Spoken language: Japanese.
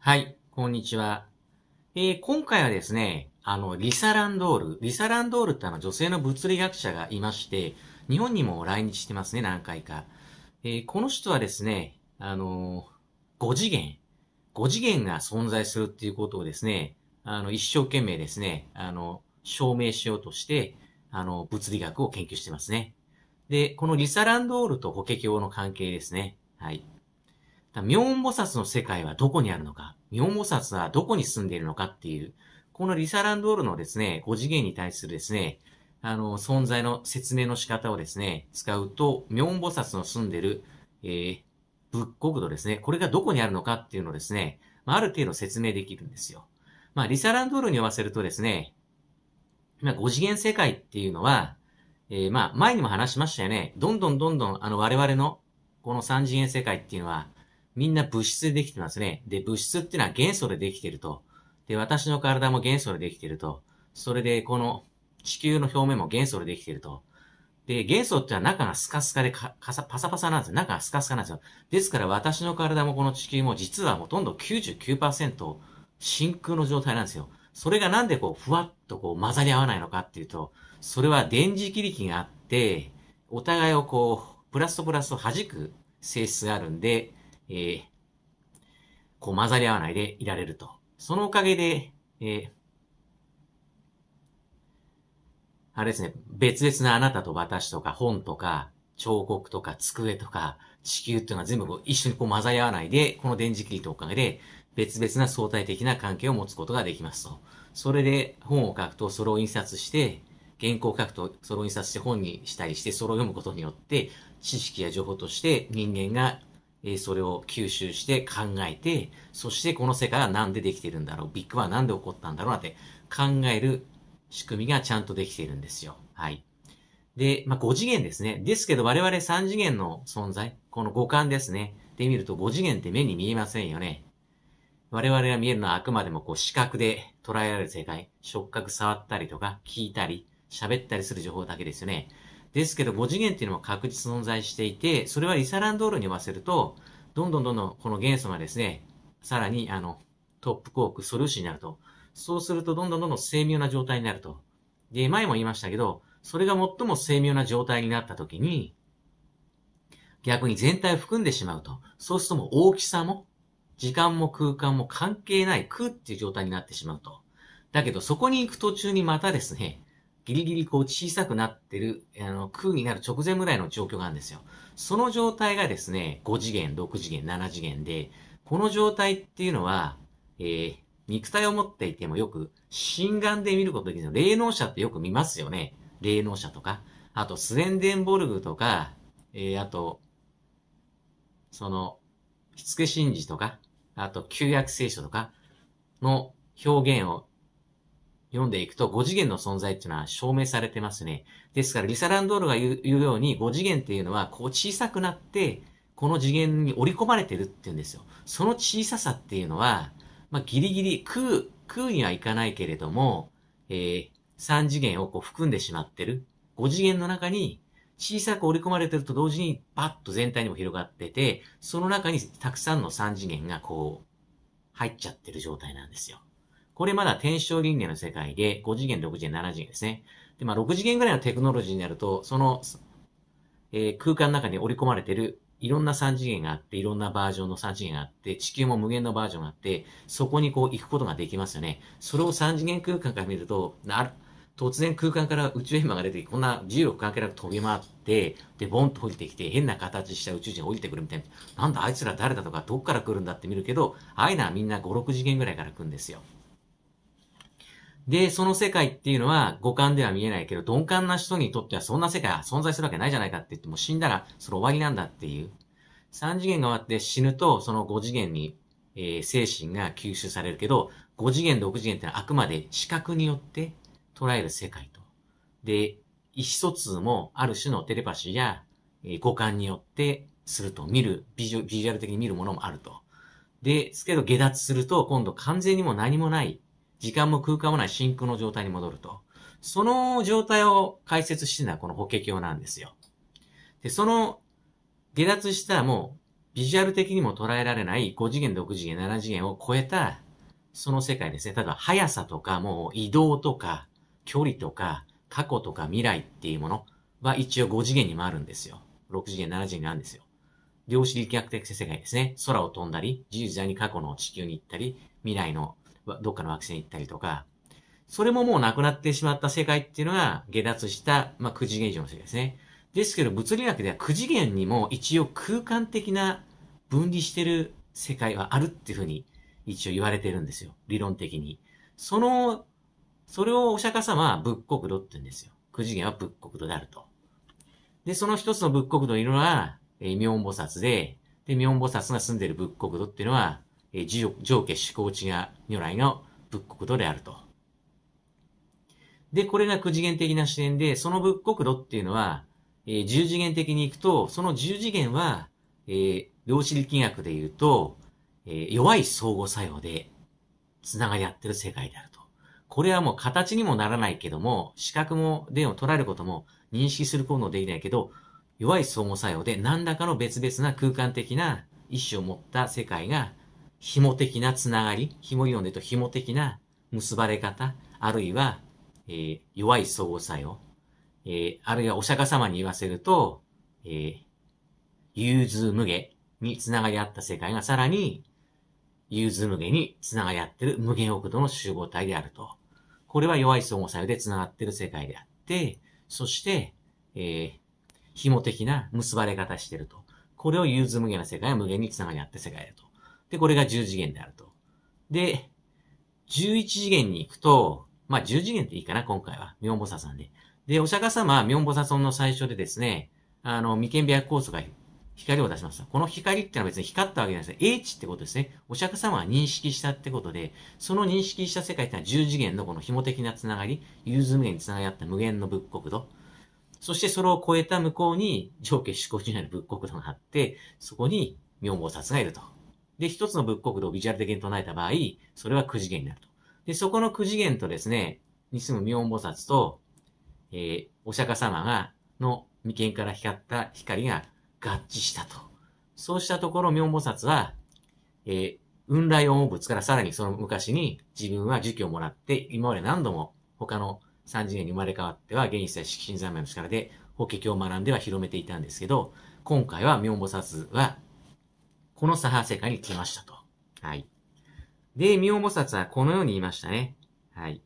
はい、こんにちは。えー、今回はですね、あの、リサ・ランドール。リサ・ランドールってあの女性の物理学者がいまして、日本にも来日してますね、何回か。えー、この人はですね、あのー、5次元。5次元が存在するっていうことをですね、あの、一生懸命ですね、あの、証明しようとして、あの、物理学を研究してますね。で、このリサ・ランドールと法華経の関係ですね。はい。妙音菩薩の世界はどこにあるのか、妙音菩薩はどこに住んでいるのかっていう、このリサランドールのですね、5次元に対するですね、あの、存在の説明の仕方をですね、使うと、妙音菩薩の住んでる、えー、仏国土ですね、これがどこにあるのかっていうのをですね、まあ、ある程度説明できるんですよ。まあ、リサランドールに合わせるとですね、まあ、5次元世界っていうのは、えー、まあ、前にも話しましたよね。どんどんどんどん、あの、我々の、この3次元世界っていうのは、みんな物質でできてますね。で、物質っていうのは元素でできてると。で、私の体も元素でできてると。それで、この地球の表面も元素でできてると。で、元素ってのは中がスカスカでか、さ、パサパサなんですよ。中がスカスカなんですよ。ですから私の体もこの地球も実はほとんど99%真空の状態なんですよ。それがなんでこう、ふわっとこう混ざり合わないのかっていうと、それは電磁気力があって、お互いをこう、プラスとプラスを弾く性質があるんで、えー、こう混ざり合わないでいられると。そのおかげで、えー、あれですね、別々なあなたと私とか本とか彫刻とか机とか地球っていうのは全部こう一緒にこう混ざり合わないで、この電磁気とおかげで別々な相対的な関係を持つことができますと。それで本を書くとそれを印刷して、原稿を書くとそれを印刷して本にしたりして、それを読むことによって、知識や情報として人間がえー、それを吸収して考えて、そしてこの世界は何でできてるんだろう、ビッグは何で起こったんだろうなんて考える仕組みがちゃんとできてるんですよ。はい。で、まあ、5次元ですね。ですけど我々3次元の存在、この五感ですね。で見ると5次元って目に見えませんよね。我々が見えるのはあくまでもこう視覚で捉えられる世界、触覚触ったりとか、聞いたり、喋ったりする情報だけですよね。ですけど、5次元っていうのも確実存在していて、それはリサランドールに合わせると、どんどんどんどんこの元素がですね、さらにあのトップコーク、素粒子になると。そうすると、どんどんどんどん精妙な状態になると。で、前も言いましたけど、それが最も精妙な状態になった時に、逆に全体を含んでしまうと。そうするともう大きさも、時間も空間も関係ない空っていう状態になってしまうと。だけど、そこに行く途中にまたですね、ギリギリこう小さくなってる、あの、空になる直前ぐらいの状況があるんですよ。その状態がですね、5次元、6次元、7次元で、この状態っていうのは、えー、肉体を持っていてもよく、心眼で見ることできる霊能者ってよく見ますよね。霊能者とか。あと、スウェンデンボルグとか、えー、あと、その、火付け神事とか、あと、旧約聖書とかの表現を読んでいくと、5次元の存在っていうのは証明されてますね。ですから、リサランドールが言うように、5次元っていうのは、こう小さくなって、この次元に織り込まれてるっていうんですよ。その小ささっていうのは、まあ、ギリギリ、空、空にはいかないけれども、えー、3次元をこう含んでしまってる。5次元の中に、小さく織り込まれてると同時に、バッと全体にも広がってて、その中にたくさんの3次元がこう、入っちゃってる状態なんですよ。これまだ転生輪廻の世界で、5次元、6次元、7次元ですね。で、まあ、6次元ぐらいのテクノロジーになると、その、えー、空間の中に織り込まれてるいろんな3次元があって、いろんなバージョンの3次元があって、地球も無限のバージョンがあって、そこにこう行くことができますよね。それを3次元空間から見ると、突然空間から宇宙ンマが出てきて、こんな重力関係なく飛び回って、で、ボンと降りてきて、変な形した宇宙人が降りてくるみたいな。なんだあいつら誰だとか、どっから来るんだって見るけど、ああいうのはみんな5、6次元ぐらいから来るんですよ。で、その世界っていうのは五感では見えないけど、鈍感な人にとってはそんな世界は存在するわけないじゃないかって言っても、死んだらその終わりなんだっていう。三次元が終わって死ぬと、その五次元に、えー、精神が吸収されるけど、五次元、六次元ってのはあくまで視覚によって捉える世界と。で、意思疎通もある種のテレパシーや、えー、五感によってすると見るビジュ、ビジュアル的に見るものもあると。ですけど、下脱すると、今度完全にも何もない時間も空間もない真空の状態に戻ると。その状態を解説してるのはこの法華経なんですよ。で、その下脱したもうビジュアル的にも捉えられない5次元、6次元、7次元を超えたその世界ですね。例えば速さとかもう移動とか距離とか過去とか未来っていうものは一応5次元にもあるんですよ。6次元、7次元なんですよ。量子力学的世界ですね。空を飛んだり、自由自在に過去の地球に行ったり、未来のどっかの惑星に行ったりとか、それももうなくなってしまった世界っていうのが下脱した、まあ、9次元以上の世界ですね。ですけど、物理学では9次元にも一応空間的な分離してる世界はあるっていうふうに一応言われてるんですよ。理論的に。その、それをお釈迦様は仏国土って言うんですよ。9次元は仏国土であると。で、その一つの仏国土にいるのは、えー、妙音菩薩で、で、妙音菩薩が住んでる仏国土っていうのは、え上下思考値が如来の仏国土であると。で、これが九次元的な視点で、その仏国土っていうのは、えー、次元的に行くと、その十次元は、えー、量子力学で言うと、えー、弱い相互作用で、繋がり合ってる世界であると。これはもう形にもならないけども、視覚も、電を取られることも認識することもできないけど、弱い相互作用で何らかの別々な空間的な意思を持った世界が紐的なつながり、紐理論で言うと紐的な結ばれ方、あるいは、えー、弱い相互作用、えー、あるいはお釈迦様に言わせると、えー、融通無下につながり合った世界がさらに、融通無下につながり合ってる無限奥度の集合体であると。これは弱い相互作用でつながってる世界であって、そして、えー、紐的な結ばれ方してると。これを融通無限な世界は無限につながり合って世界だと。で、これが10次元であると。で、11次元に行くと、まあ、10次元っていいかな、今回は。妙菩薩さんで。で、お釈迦様は妙菩薩尊の最初でですね、あの、眉間美白酵素が光を出しました。この光ってのは別に光ったわけじゃないです。英知ってことですね。お釈迦様は認識したってことで、その認識した世界ってのは10次元のこの紐的なつながり、融通無限につながり合った無限の仏国土。そしてそれを超えた向こうに上下思考中になる仏国土があって、そこに妙菩薩がいると。で、一つの仏国土をビジュアル的に唱えた場合、それは九次元になると。で、そこの九次元とですね、に住む妙音菩薩と、えー、お釈迦様が、の眉間から光った光が合致したと。そうしたところ、妙音菩薩は、えー、雲来音物からさらにその昔に自分は儒教をもらって、今まで何度も他の三次元に生まれ変わっては、現一切式神三昧の力で法華経を学んでは広めていたんですけど、今回は妙音菩薩はこの左派世界に来ましたと。はい。で、明菩薩はこのように言いましたね。はい。